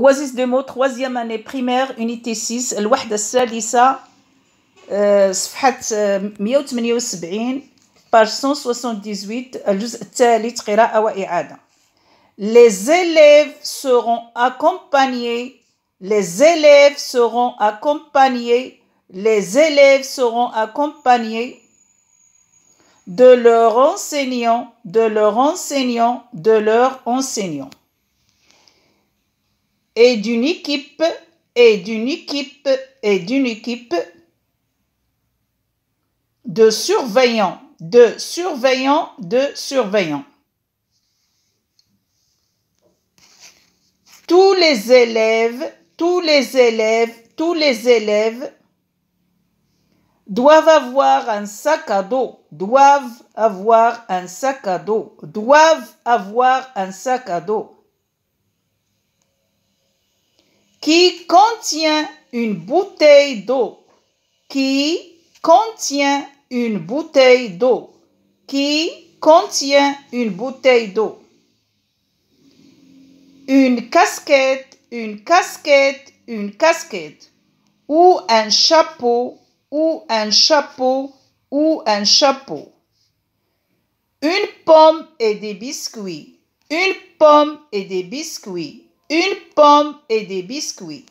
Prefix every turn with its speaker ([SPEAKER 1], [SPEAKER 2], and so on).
[SPEAKER 1] Oasis de mots, troisième année primaire, unité 6, الوحدة salissa, page 178 page 178, awa awa Les élèves seront accompagnés, les élèves seront accompagnés, les élèves seront accompagnés de leur enseignant, de leur enseignant, de leur enseignant et d'une équipe et d'une équipe et d'une équipe de surveillants, de surveillants, de surveillants. Tous les élèves, tous les élèves, tous les élèves doivent avoir un sac à dos, doivent avoir un sac à dos, doivent avoir un sac à dos. qui contient une bouteille d'eau, qui contient une bouteille d'eau, qui contient une bouteille d'eau. Une casquette, une casquette, une casquette, ou un chapeau, ou un chapeau, ou un chapeau. Une pomme et des biscuits, une pomme et des biscuits une pomme et des biscuits.